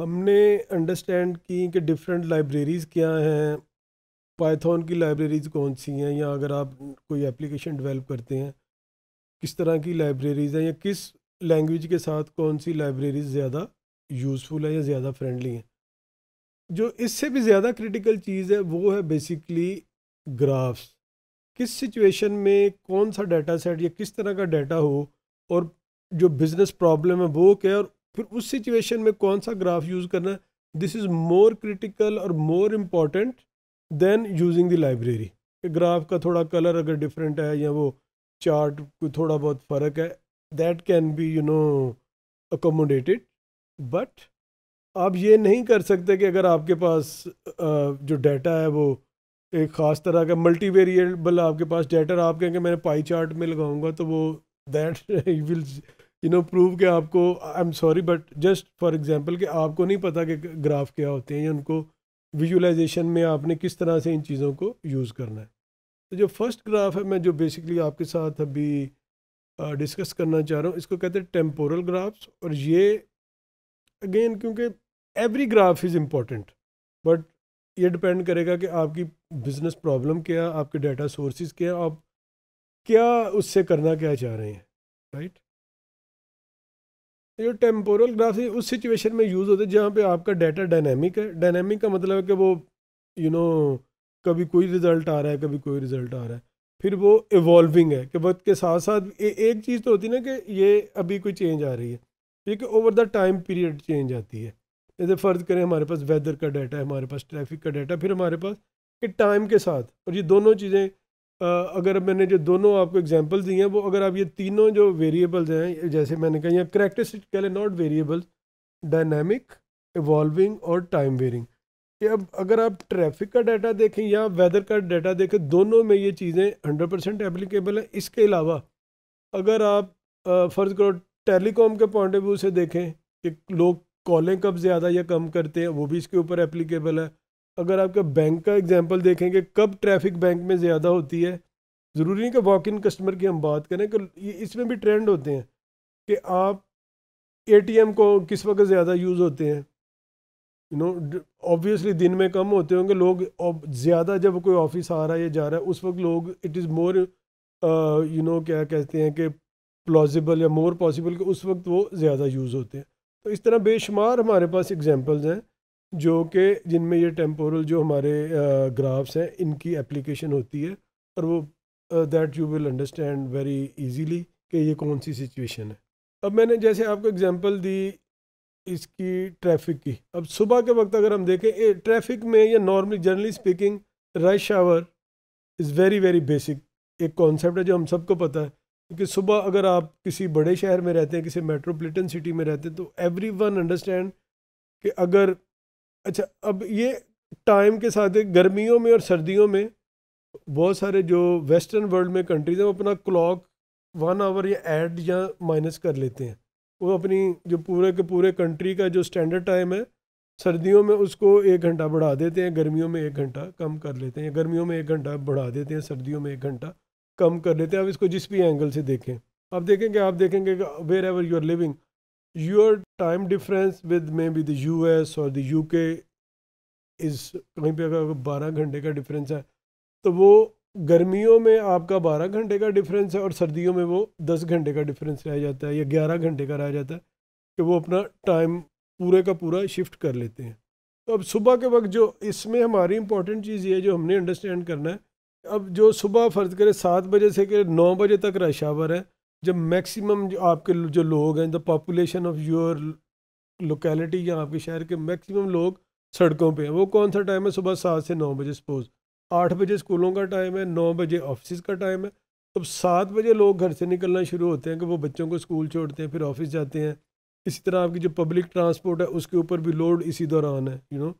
हमने अंडरस्टैंड की कि डिफरेंट लाइब्रेरीज़ क्या हैं पाइथन की लाइब्रेरीज़ कौन सी हैं या अगर आप कोई एप्लीकेशन डेवलप करते हैं किस तरह की लाइब्रेरीज़ हैं या किस लैंग्वेज के साथ कौन सी लाइब्रेरीज़ ज़्यादा यूज़फुल है या ज़्यादा फ्रेंडली हैं जो इससे भी ज़्यादा क्रिटिकल चीज़ है वो है बेसिकली ग्राफ्स किस सिचुएशन में कौन सा डाटा सेट या किस तरह का डाटा हो और जो बिज़नेस प्रॉब्लम है वो क्या और फिर उस सिचुएशन में कौन सा ग्राफ यूज़ करना दिस इज़ मोर क्रिटिकल और more important than using the library graph का थोड़ा कलर अगर डिफरेंट है या वो चार्ट को थोड़ा बहुत फ़र्क है that can be you know accommodated but आप ये नहीं कर सकते कि अगर आपके पास जो डाटा है वो एक ख़ास तरह का मल्टी वेरिएबल आपके पास डाटा आप कहेंगे मैंने पाई चार्ट में लगाऊंगा तो वो that will you know prove के आपको I am sorry but just for example कि आपको नहीं पता कि ग्राफ क्या होते हैं या उनको विजुलाइजेशन में आपने किस तरह से इन चीज़ों को यूज़ करना है तो जो फर्स्ट ग्राफ है मैं जो बेसिकली आपके साथ अभी डिस्कस uh, करना चाह रहा हूँ इसको कहते हैं टेम्पोरल ग्राफ्स और ये अगेन क्योंकि every graph is important but ये डिपेंड करेगा कि आपकी बिजनेस प्रॉब्लम क्या आपके डाटा सोर्सेज क्या आप क्या उससे करना क्या चाह रहे हैं राइट right? जो टेम्पोरल है उस सिचुएशन में यूज़ होते हैं जहाँ पे आपका डाटा डायनेमिक है डायनेमिक का मतलब है कि वो यू you नो know, कभी कोई रिज़ल्ट आ रहा है कभी कोई रिज़ल्ट आ रहा है फिर वो इवॉल्विंग है कि वक्त के साथ साथ ए, एक चीज़ तो होती है ना कि ये अभी कोई चेंज आ रही है ठीक है over the time period change आती है जैसे फ़र्ज़ करें हमारे पास वेदर का डाटा है हमारे पास ट्रैफिक का डाटा फिर हमारे पास कि टाइम के साथ और ये दोनों चीज़ें अगर मैंने जो दोनों आपको एग्जांपल दी हैं वो अगर आप ये तीनों जो वेरिएबल्स हैं जैसे मैंने कहा या करेक्टरिस्टिक कह लें नॉट वेरिएबल्स डायनामिक इवॉल्विंग और टाइम वेरिंग ये अब अगर आप ट्रैफिक का डाटा देखें या वेदर का डाटा देखें दोनों में ये चीज़ें हंड्रेड परसेंट एप्लीकेबल हैं इसके अलावा अगर आप फ़र्ज़ करो टेलीकॉम के पॉइंट ऑफ व्यू से देखें कि लोग कॉलें कब ज़्यादा या कम करते हैं वो भी इसके ऊपर एप्लीकेबल है अगर आपका बैंक का एग्जाम्पल देखेंगे कब ट्रैफिक बैंक में ज़्यादा होती है ज़रूरी नहीं कि वॉक इन कस्टमर की हम बात करें कि इसमें भी ट्रेंड होते हैं कि आप ए को किस वक्त ज़्यादा यूज़ होते हैं यू नो ऑब्वियसली दिन में कम होते होंगे लोग ज़्यादा जब कोई ऑफिस आ रहा है या जा रहा है उस वक्त लोग it is more you know क्या कहते हैं कि प्लॉजिबल या मोर पॉसिबल कि उस वक्त वो ज़्यादा यूज़ होते हैं तो इस तरह बेशुमार हमारे पास एग्जाम्पल्स हैं जो कि जिनमें ये टेम्पोरल जो हमारे ग्राफ्स हैं इनकी एप्लीकेशन होती है और वो that you will understand very easily कि ये कौन सी सिचुएशन है अब मैंने जैसे आपको एग्जांपल दी इसकी ट्रैफिक की अब सुबह के वक्त अगर हम देखें ट्रैफिक में या normally generally speaking rush hour is very very basic एक कॉन्सेप्ट है जो हम सबको पता है क्योंकि सुबह अगर आप किसी बड़े शहर में रहते हैं किसी मेट्रोपोलिटन सिटी में रहते हैं तो एवरी वन अंडरस्टैंड कि अगर अच्छा अब ये टाइम के साथ गर्मियों में और सर्दियों में बहुत सारे जो वेस्टर्न वर्ल्ड में कंट्रीज हैं वो अपना क्लॉक वन आवर या ऐड या माइनस कर लेते हैं वो अपनी जो पूरे के पूरे कंट्री का जो स्टैंडर्ड टाइम है सर्दियों में उसको एक घंटा बढ़ा देते हैं गर्मियों में एक घंटा कम कर लेते हैं गर्मियों में एक घंटा बढ़ा देते हैं सर्दियों में एक घंटा कम कर लेते हैं अब इसको जिस भी एंगल से देखें आप देखेंगे आप देखेंगे wherever you are living you are time difference with maybe U S और the के इस कहीं पे अगर बारह घंटे का डिफरेंस है तो वो गर्मियों में आपका बारह घंटे का डिफरेंस है और सर्दियों में वो दस घंटे का डिफरेंस रह जाता है या ग्यारह घंटे का रह जाता है कि वो अपना टाइम पूरे का पूरा शिफ्ट कर लेते हैं तो अब सुबह के वक्त जो इसमें हमारी इंपॉर्टेंट चीज़ ये जो हमने अंडरस्टैंड करना है अब जो सुबह फ़र्ज़ करें सात बजे से के नौ बजे तक रश आवर है जब मैक्सिमम आपके जो लोग हैं the population of your locality या आपके शहर के मैक्सिमम लोग सड़कों पे हैं वो कौन सा टाइम है सुबह सात से नौ बजे सपोज आठ बजे स्कूलों का टाइम है नौ बजे ऑफिस का टाइम है अब सात बजे लोग घर से निकलना शुरू होते हैं कि वो बच्चों को स्कूल छोड़ते हैं फिर ऑफिस जाते हैं इसी तरह आपकी जो पब्लिक ट्रांसपोर्ट है उसके ऊपर भी लोड इसी दौरान है यू you नो know?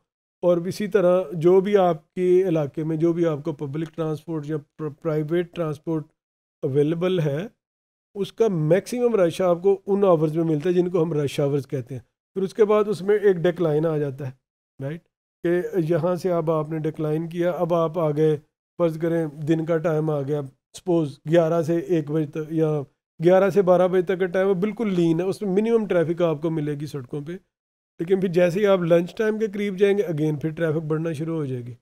और इसी तरह जो भी आपके इलाके में जो भी आपको पब्लिक ट्रांसपोर्ट या प्राइवेट ट्रांसपोर्ट अवेलेबल है उसका मैक्सिमम रश आपको उन आवर्स में मिलता है जिनको हम रश आवर्स कहते हैं फिर उसके बाद उसमें एक डेकलाइन आ जाता है राइट कि यहाँ से अब आपने डेकलाइन किया अब आप आ गए फ़र्ज़ करें दिन का टाइम आ गया सपोज़ ग्यारह से एक बजे तक या ग्यारह से बारह बजे तक का टाइम है बिल्कुल लीन है उसमें मिनिमम ट्रैफिक आपको मिलेगी सड़कों पर लेकिन फिर जैसे ही आप लंच टाइम के करीब जाएंगे अगेन फिर ट्रैफिक बढ़ना शुरू हो जाएगी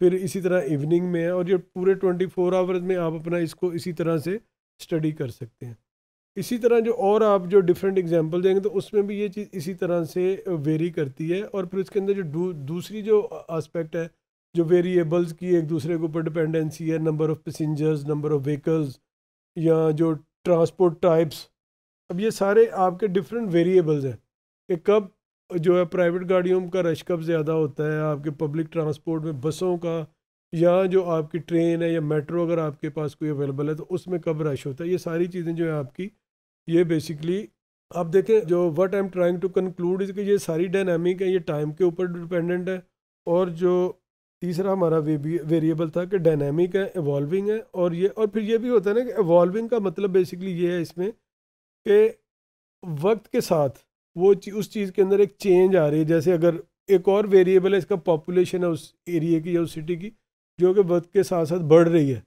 फिर इसी तरह इवनिंग में है और जो पूरे ट्वेंटी फोर आवर्स में आप अपना इसको इसी तरह से स्टडी कर सकते हैं इसी तरह जो और आप जो डिफरेंट एग्जांपल देंगे तो उसमें भी ये चीज़ इसी तरह से वेरी करती है और फिर उसके अंदर जो दू, दूसरी जो आस्पेक्ट है जो वेरिएबल्स की एक दूसरे के ऊपर डिपेंडेंसी है number of passengers number of vehicles या जो ट्रांसपोर्ट टाइप्स अब ये सारे आपके डिफरेंट वेरिएबल्स हैं कि कब जो है प्राइवेट गाड़ियों का रश कब ज़्यादा होता है आपके पब्लिक ट्रांसपोर्ट में बसों का या जो आपकी ट्रेन है या मेट्रो अगर आपके पास कोई अवेलेबल है तो उसमें कब रश होता है ये सारी चीज़ें जो है आपकी ये बेसिकली आप देखें जो what I am trying to conclude is कि ये सारी डायनामिक है ये टाइम के ऊपर डिपेंडेंट है और जो तीसरा हमारा वेरिएबल था कि डायनामिक है इवॉल्विंग है और ये और फिर ये भी होता है ना कि इवॉल्विंग का मतलब बेसिकली ये है इसमें कि वक्त के साथ वो ची, उस चीज़ के अंदर एक चेंज आ रही है जैसे अगर एक और वेरिएबल है इसका पॉपुलेशन है उस एरिए की या उस सिटी की जो कि वक्त के साथ साथ बढ़ रही है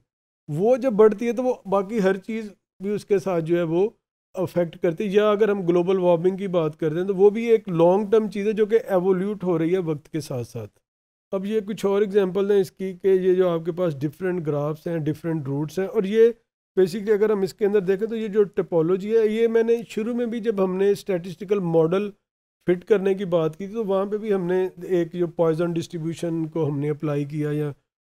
वो जब बढ़ती है तो वो बाकी हर चीज़ भी उसके साथ जो है वो अफेक्ट करती है या अगर हम ग्लोबल वार्मिंग की बात करते हैं तो वो भी एक लॉन्ग टर्म चीज़ है जो कि एवोल्यूट हो रही है वक्त के साथ साथ अब ये कुछ और एग्जाम्पल हैं इसकी कि ये जो आपके पास डिफरेंट ग्राफ्स हैं डिफरेंट रूट्स हैं और ये बेसिकली अगर हम इसके अंदर देखें तो ये जो टेपोलॉजी है ये मैंने शुरू में भी जब हमने स्टेटिस्टिकल मॉडल फिट करने की बात की थी तो वहाँ पे भी हमने एक जो पॉइजन डिस्ट्रीब्यूशन को हमने अप्लाई किया या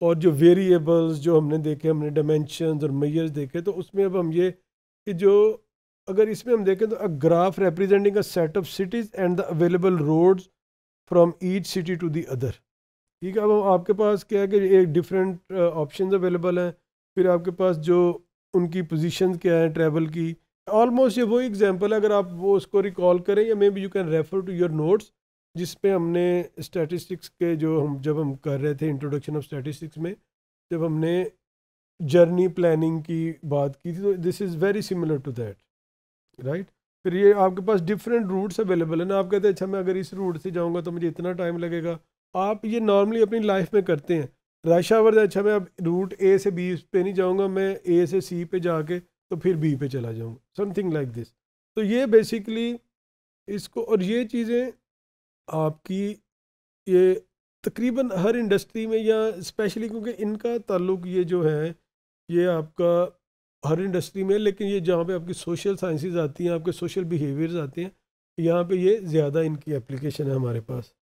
और जो वेरिएबल्स जो हमने देखे हमने डायमेंशन और मैयर्स देखे तो उसमें अब हम ये कि जो अगर इसमें हम देखें तो a graph representing a set of cities and the available roads from each city to the other ठीक है अब आपके पास क्या है कि एक डिफरेंट ऑप्शन अवेलेबल हैं फिर आपके पास जो उनकी पोजिशन क्या है ट्रैवल की ऑलमोस्ट ये वही एग्जाम्पल है अगर आप वो उसको रिकॉल करें या maybe you can refer to your notes जिस पे हमने स्टैटिस्टिक्स के जो हम जब हम कर रहे थे इंट्रोडक्शन ऑफ स्टैटिस्टिक्स में जब हमने जर्नी प्लानिंग की बात की थी तो this is very similar to that right फिर ये आपके पास डिफरेंट रूट्स अवेलेबल है ना आप कहते हैं अच्छा मैं अगर इस रूट से जाऊँगा तो मुझे इतना टाइम लगेगा आप ये नॉर्मली अपनी लाइफ में करते हैं रश आवर अच्छा मैं अब रूट ए से बी पे नहीं जाऊँगा मैं ए से सी पे जाके तो फिर बी पे चला जाऊँगा समथिंग लाइक दिस तो ये बेसिकली इसको और ये चीज़ें आपकी ये तकरीबन हर इंडस्ट्री में या स्पेशली क्योंकि इनका ताल्लुक ये जो है ये आपका हर इंडस्ट्री में लेकिन ये जहाँ पे आपकी सोशल साइंसेज आती हैं आपके सोशल बिहेवियर्स आते हैं यहाँ पे ये ज़्यादा इनकी एप्लीकेशन है हमारे पास